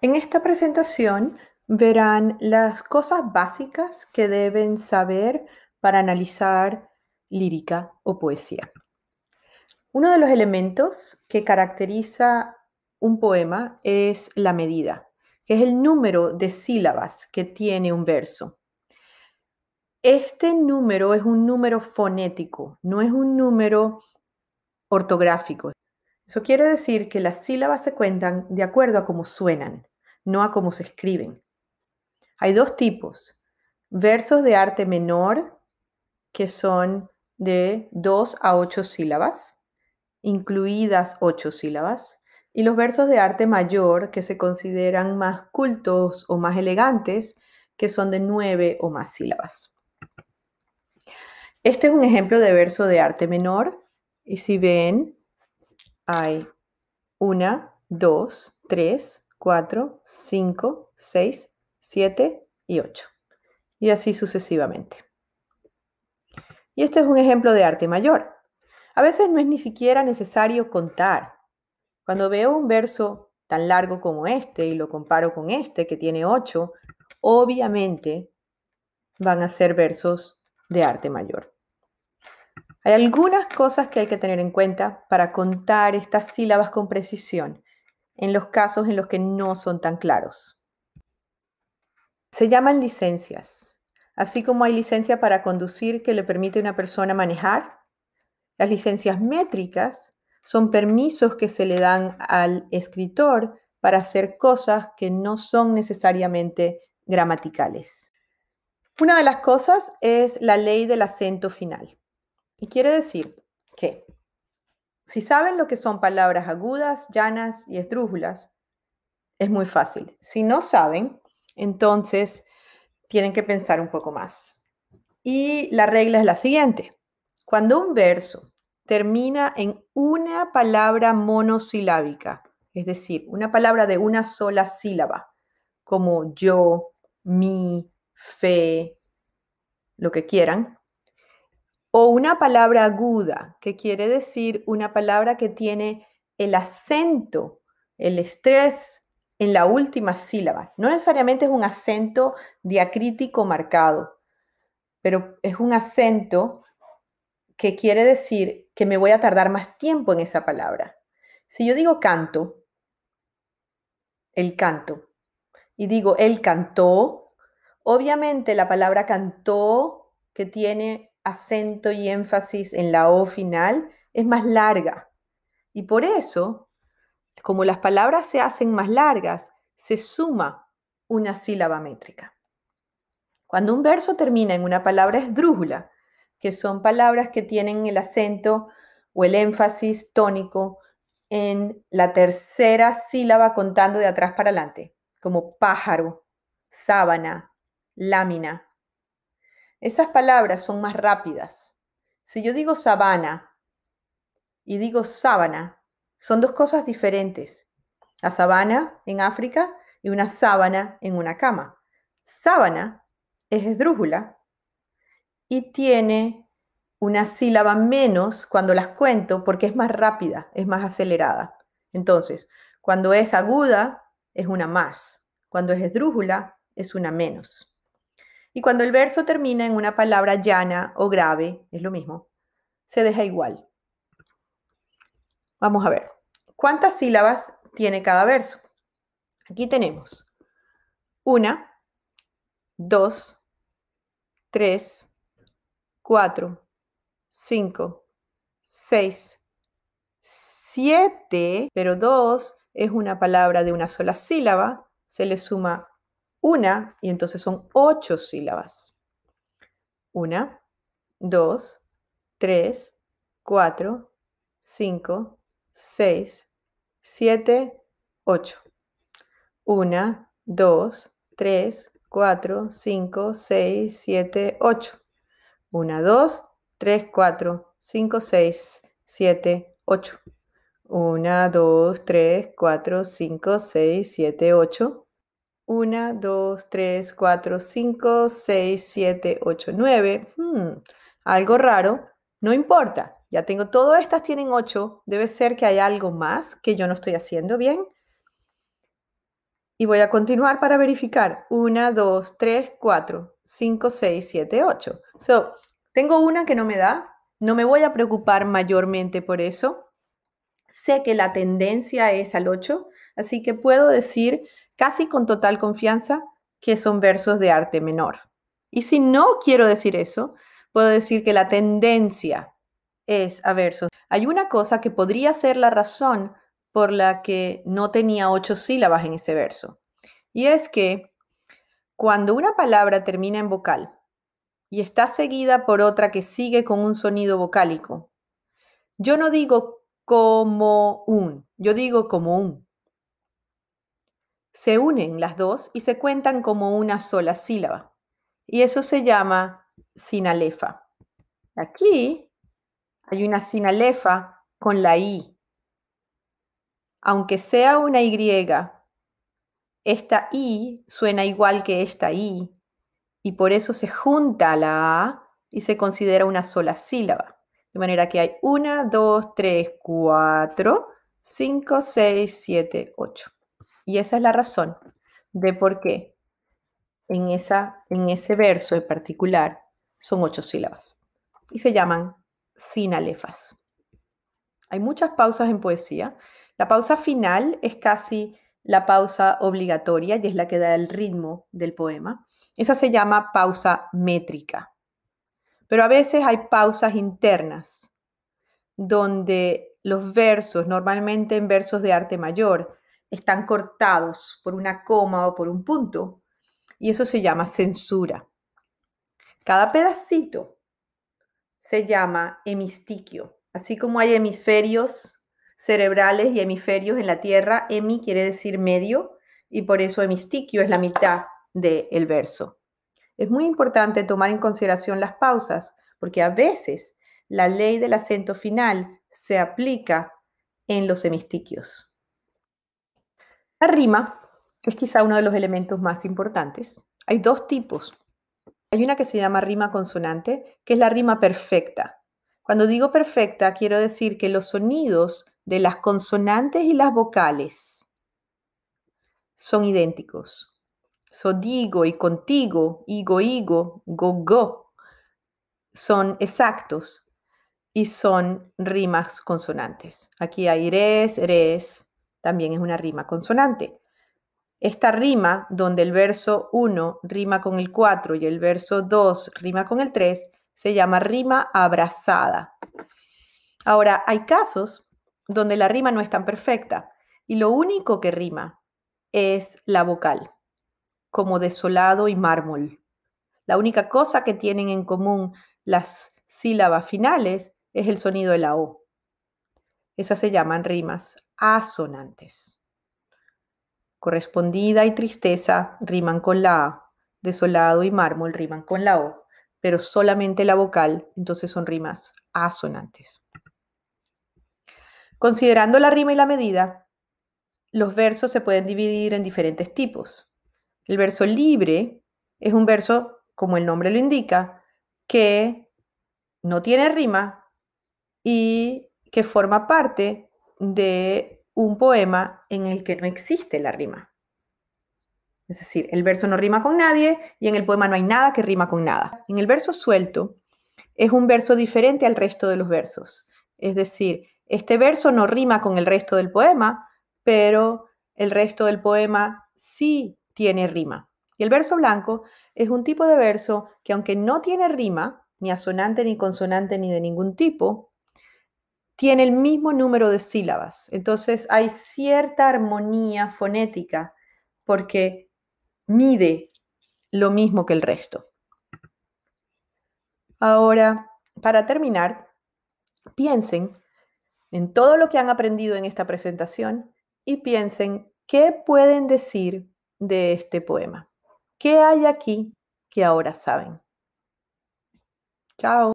En esta presentación verán las cosas básicas que deben saber para analizar lírica o poesía. Uno de los elementos que caracteriza un poema es la medida, que es el número de sílabas que tiene un verso. Este número es un número fonético, no es un número ortográfico, eso quiere decir que las sílabas se cuentan de acuerdo a cómo suenan, no a cómo se escriben. Hay dos tipos. Versos de arte menor, que son de 2 a 8 sílabas, incluidas ocho sílabas, y los versos de arte mayor, que se consideran más cultos o más elegantes, que son de nueve o más sílabas. Este es un ejemplo de verso de arte menor, y si ven, hay una, dos, tres, cuatro, cinco, seis, siete y ocho. Y así sucesivamente. Y este es un ejemplo de arte mayor. A veces no es ni siquiera necesario contar. Cuando veo un verso tan largo como este y lo comparo con este que tiene ocho, obviamente van a ser versos de arte mayor. Hay algunas cosas que hay que tener en cuenta para contar estas sílabas con precisión en los casos en los que no son tan claros. Se llaman licencias. Así como hay licencia para conducir que le permite a una persona manejar, las licencias métricas son permisos que se le dan al escritor para hacer cosas que no son necesariamente gramaticales. Una de las cosas es la ley del acento final. Y quiere decir que si saben lo que son palabras agudas, llanas y esdrújulas, es muy fácil. Si no saben, entonces tienen que pensar un poco más. Y la regla es la siguiente. Cuando un verso termina en una palabra monosilábica, es decir, una palabra de una sola sílaba, como yo, mi, fe, lo que quieran, o una palabra aguda, que quiere decir una palabra que tiene el acento, el estrés en la última sílaba. No necesariamente es un acento diacrítico marcado, pero es un acento que quiere decir que me voy a tardar más tiempo en esa palabra. Si yo digo canto, el canto, y digo él cantó, obviamente la palabra cantó que tiene acento y énfasis en la O final es más larga. Y por eso, como las palabras se hacen más largas, se suma una sílaba métrica. Cuando un verso termina en una palabra esdrújula, que son palabras que tienen el acento o el énfasis tónico en la tercera sílaba contando de atrás para adelante, como pájaro, sábana, lámina, esas palabras son más rápidas. Si yo digo sabana y digo sábana, son dos cosas diferentes. La sabana en África y una sábana en una cama. Sábana es esdrújula y tiene una sílaba menos cuando las cuento porque es más rápida, es más acelerada. Entonces, cuando es aguda, es una más. Cuando es esdrújula, es una menos. Y cuando el verso termina en una palabra llana o grave, es lo mismo, se deja igual. Vamos a ver. ¿Cuántas sílabas tiene cada verso? Aquí tenemos una, dos, tres, cuatro, cinco, seis, siete, pero dos es una palabra de una sola sílaba, se le suma una, y entonces son ocho sílabas. Una, dos, tres, cuatro, cinco, seis, siete, ocho. Una, dos, tres, cuatro, cinco, seis, siete, ocho. Una, dos, tres, cuatro, cinco, seis, siete, ocho. Una, dos, tres, cuatro, cinco, seis, siete, ocho. 1, 2, 3, 4, 5, 6, 7, 8, 9. algo raro. No importa, ya tengo, todas estas tienen 8. Debe ser que hay algo más que yo no estoy haciendo bien. Y voy a continuar para verificar. 1, 2, 3, 4, 5, 6, 7, 8. So, tengo una que no me da. No me voy a preocupar mayormente por eso. Sé que la tendencia es al 8 Así que puedo decir casi con total confianza que son versos de arte menor. Y si no quiero decir eso, puedo decir que la tendencia es a versos. Hay una cosa que podría ser la razón por la que no tenía ocho sílabas en ese verso. Y es que cuando una palabra termina en vocal y está seguida por otra que sigue con un sonido vocálico, yo no digo como un, yo digo como un. Se unen las dos y se cuentan como una sola sílaba. Y eso se llama sinalefa. Aquí hay una sinalefa con la I. Aunque sea una Y, esta I suena igual que esta I y por eso se junta la A y se considera una sola sílaba. De manera que hay una, dos, tres, cuatro, 5, 6, siete, ocho. Y esa es la razón de por qué en, esa, en ese verso en particular son ocho sílabas y se llaman sinalefas. Hay muchas pausas en poesía. La pausa final es casi la pausa obligatoria y es la que da el ritmo del poema. Esa se llama pausa métrica. Pero a veces hay pausas internas donde los versos, normalmente en versos de arte mayor, están cortados por una coma o por un punto. Y eso se llama censura. Cada pedacito se llama hemistiquio. Así como hay hemisferios cerebrales y hemisferios en la Tierra, hemi quiere decir medio y por eso hemistiquio es la mitad del verso. Es muy importante tomar en consideración las pausas porque a veces la ley del acento final se aplica en los hemistiquios. La rima es quizá uno de los elementos más importantes. Hay dos tipos. Hay una que se llama rima consonante, que es la rima perfecta. Cuando digo perfecta, quiero decir que los sonidos de las consonantes y las vocales son idénticos. So digo y contigo, higo, higo, go, go, son exactos y son rimas consonantes. Aquí hay eres, res, también es una rima consonante. Esta rima, donde el verso 1 rima con el 4 y el verso 2 rima con el 3, se llama rima abrazada. Ahora, hay casos donde la rima no es tan perfecta y lo único que rima es la vocal, como desolado y mármol. La única cosa que tienen en común las sílabas finales es el sonido de la O. Esas se llaman rimas asonantes. Correspondida y tristeza riman con la A, desolado y mármol riman con la O, pero solamente la vocal, entonces son rimas asonantes. Considerando la rima y la medida, los versos se pueden dividir en diferentes tipos. El verso libre es un verso, como el nombre lo indica, que no tiene rima y que forma parte de un poema en el que no existe la rima. Es decir, el verso no rima con nadie y en el poema no hay nada que rima con nada. En el verso suelto es un verso diferente al resto de los versos. Es decir, este verso no rima con el resto del poema, pero el resto del poema sí tiene rima. Y el verso blanco es un tipo de verso que aunque no tiene rima, ni asonante ni consonante ni de ningún tipo, tiene el mismo número de sílabas. Entonces hay cierta armonía fonética porque mide lo mismo que el resto. Ahora, para terminar, piensen en todo lo que han aprendido en esta presentación y piensen qué pueden decir de este poema. ¿Qué hay aquí que ahora saben? Chao.